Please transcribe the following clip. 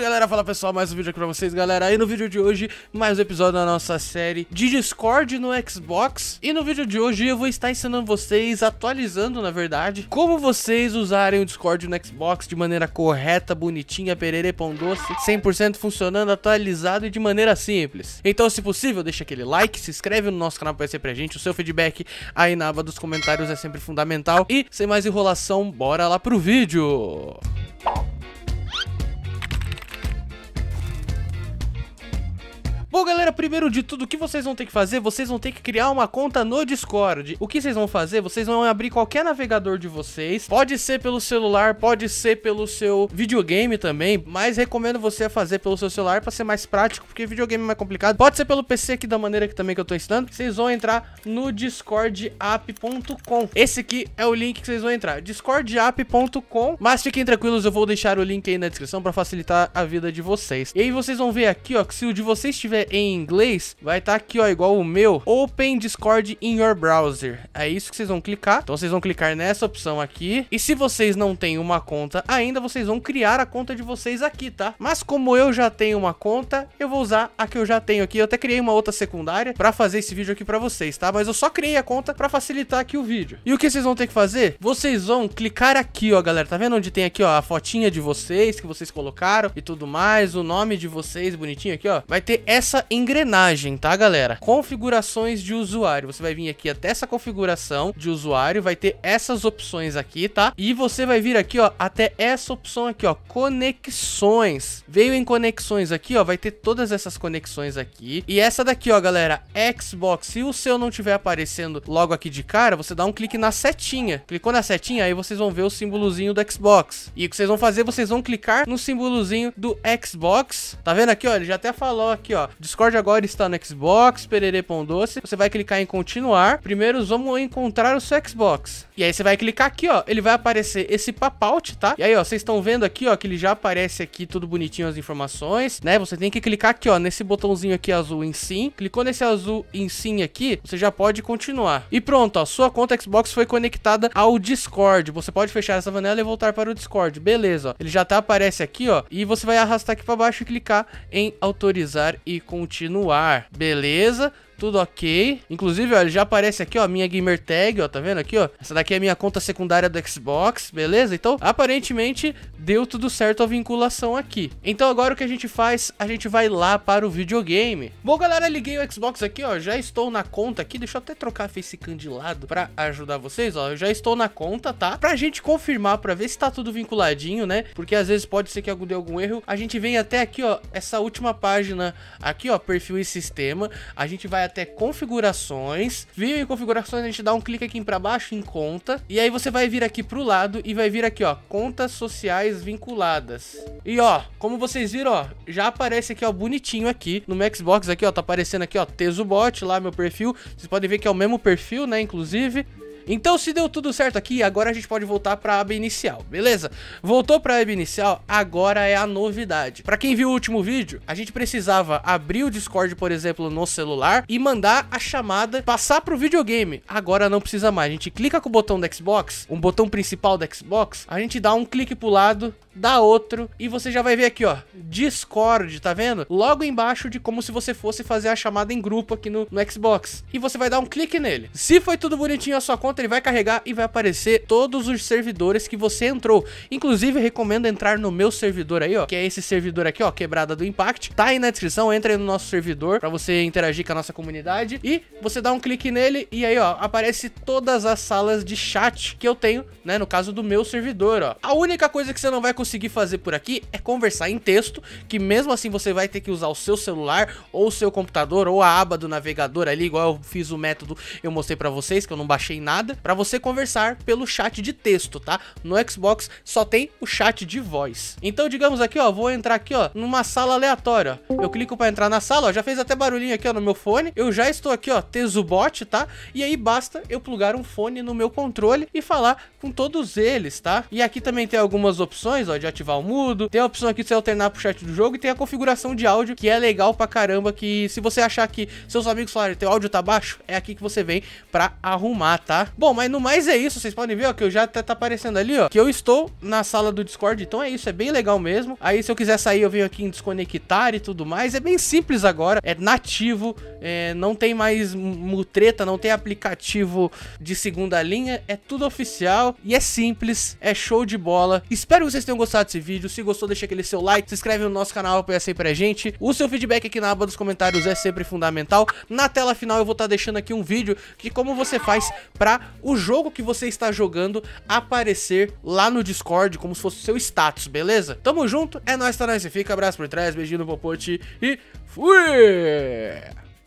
galera, fala pessoal, mais um vídeo aqui pra vocês galera E no vídeo de hoje, mais um episódio da nossa série de Discord no Xbox E no vídeo de hoje eu vou estar ensinando vocês, atualizando na verdade Como vocês usarem o Discord no Xbox de maneira correta, bonitinha, pererê, pão doce 100% funcionando, atualizado e de maneira simples Então se possível, deixa aquele like, se inscreve no nosso canal pra ser pra gente O seu feedback aí na aba dos comentários é sempre fundamental E sem mais enrolação, bora lá pro vídeo Bom, galera, primeiro de tudo, o que vocês vão ter que fazer? Vocês vão ter que criar uma conta no Discord. O que vocês vão fazer? Vocês vão abrir qualquer navegador de vocês. Pode ser pelo celular, pode ser pelo seu videogame também, mas recomendo você fazer pelo seu celular para ser mais prático, porque videogame é mais complicado. Pode ser pelo PC aqui da maneira que também que eu tô ensinando. Vocês vão entrar no discordapp.com. Esse aqui é o link que vocês vão entrar, discordapp.com. Mas fiquem tranquilos, eu vou deixar o link aí na descrição para facilitar a vida de vocês. E aí vocês vão ver aqui, ó, que se o de vocês tiver é em inglês, vai estar tá aqui, ó, igual o meu, Open Discord in your browser. É isso que vocês vão clicar. Então vocês vão clicar nessa opção aqui. E se vocês não têm uma conta ainda, vocês vão criar a conta de vocês aqui, tá? Mas como eu já tenho uma conta, eu vou usar a que eu já tenho aqui. Eu até criei uma outra secundária para fazer esse vídeo aqui para vocês, tá? Mas eu só criei a conta para facilitar aqui o vídeo. E o que vocês vão ter que fazer? Vocês vão clicar aqui, ó, galera. Tá vendo onde tem aqui, ó, a fotinha de vocês que vocês colocaram e tudo mais, o nome de vocês bonitinho aqui, ó. Vai ter essa essa engrenagem, tá, galera? Configurações de usuário. Você vai vir aqui até essa configuração de usuário, vai ter essas opções aqui, tá? E você vai vir aqui, ó, até essa opção aqui, ó, conexões. Veio em conexões aqui, ó, vai ter todas essas conexões aqui. E essa daqui, ó, galera, Xbox. Se o seu não tiver aparecendo logo aqui de cara, você dá um clique na setinha. Clicou na setinha, aí vocês vão ver o símbolozinho do Xbox. E o que vocês vão fazer, vocês vão clicar no símbolozinho do Xbox. Tá vendo aqui, ó? Ele já até falou aqui, ó. Discord agora está no Xbox, Pererê Pão Doce. Você vai clicar em continuar. Primeiro, vamos encontrar o seu Xbox. E aí você vai clicar aqui, ó. Ele vai aparecer esse papout, tá? E aí, ó, vocês estão vendo aqui, ó, que ele já aparece aqui tudo bonitinho as informações, né? Você tem que clicar aqui, ó, nesse botãozinho aqui azul em sim. Clicou nesse azul em sim aqui, você já pode continuar. E pronto, ó, sua conta Xbox foi conectada ao Discord. Você pode fechar essa janela e voltar para o Discord. Beleza, ó. Ele já tá aparece aqui, ó. E você vai arrastar aqui para baixo e clicar em autorizar e continuar, beleza? tudo ok. Inclusive, olha ele já aparece aqui, ó, minha gamer tag, ó, tá vendo aqui, ó? Essa daqui é a minha conta secundária do Xbox, beleza? Então, aparentemente, deu tudo certo a vinculação aqui. Então, agora o que a gente faz? A gente vai lá para o videogame. Bom, galera, liguei o Xbox aqui, ó, já estou na conta aqui, deixa eu até trocar a facecam de lado para ajudar vocês, ó, eu já estou na conta, tá? Pra gente confirmar, pra ver se tá tudo vinculadinho, né? Porque às vezes pode ser que dê algum erro. A gente vem até aqui, ó, essa última página aqui, ó, perfil e sistema. A gente vai até até configurações. Viu em configurações, a gente dá um clique aqui para baixo em conta. E aí você vai vir aqui pro lado e vai vir aqui, ó, contas sociais vinculadas. E ó, como vocês viram, ó, já aparece aqui, ó, bonitinho aqui. No meu Xbox aqui, ó, tá aparecendo aqui, ó, Tezubot, lá meu perfil. Vocês podem ver que é o mesmo perfil, né, inclusive. Então se deu tudo certo aqui, agora a gente pode voltar para a aba inicial, beleza? Voltou para a aba inicial, agora é a novidade. Para quem viu o último vídeo, a gente precisava abrir o Discord, por exemplo, no celular e mandar a chamada passar pro videogame. Agora não precisa mais, a gente clica com o botão da Xbox, um botão principal da Xbox, a gente dá um clique pro lado dá outro, e você já vai ver aqui, ó, Discord, tá vendo? Logo embaixo de como se você fosse fazer a chamada em grupo aqui no, no Xbox. E você vai dar um clique nele. Se foi tudo bonitinho a sua conta, ele vai carregar e vai aparecer todos os servidores que você entrou. Inclusive, recomendo entrar no meu servidor aí, ó, que é esse servidor aqui, ó, Quebrada do Impact. Tá aí na descrição, entra aí no nosso servidor para você interagir com a nossa comunidade e você dá um clique nele e aí, ó, aparece todas as salas de chat que eu tenho, né, no caso do meu servidor, ó. A única coisa que você não vai conseguir fazer por aqui é conversar em texto, que mesmo assim você vai ter que usar o seu celular ou o seu computador ou a aba do navegador ali, igual eu fiz o método, eu mostrei para vocês que eu não baixei nada, para você conversar pelo chat de texto, tá? No Xbox só tem o chat de voz. Então, digamos aqui, ó, vou entrar aqui, ó, numa sala aleatória. Eu clico para entrar na sala, ó, já fez até barulhinho aqui, ó, no meu fone. Eu já estou aqui, ó, Tezubot, tá? E aí basta eu plugar um fone no meu controle e falar com todos eles, tá? E aqui também tem algumas opções, ó, de ativar o mudo. Tem a opção aqui de você alternar pro chat do jogo e tem a configuração de áudio, que é legal pra caramba, que se você achar que seus amigos falarem teu áudio tá baixo, é aqui que você vem pra arrumar, tá? Bom, mas no mais é isso, vocês podem ver, ó, que eu já até tá aparecendo ali, ó, que eu estou na sala do Discord, então é isso, é bem legal mesmo. Aí se eu quiser sair, eu venho aqui em desconectar e tudo mais, é bem simples agora, é nativo, é, não tem mais mutreta, não tem aplicativo de segunda linha, é tudo oficial e é simples, é show de bola. Espero que vocês tenham gostado desse vídeo. Se gostou, deixa aquele seu like, se inscreve no nosso canal, apoia sempre a gente. O seu feedback aqui na aba dos comentários é sempre fundamental. Na tela final eu vou estar tá deixando aqui um vídeo de como você faz para o jogo que você está jogando aparecer lá no Discord, como se fosse o seu status, beleza? Tamo junto, é nóis, tá nóis, e fica, abraço por trás, beijinho no popote e fui!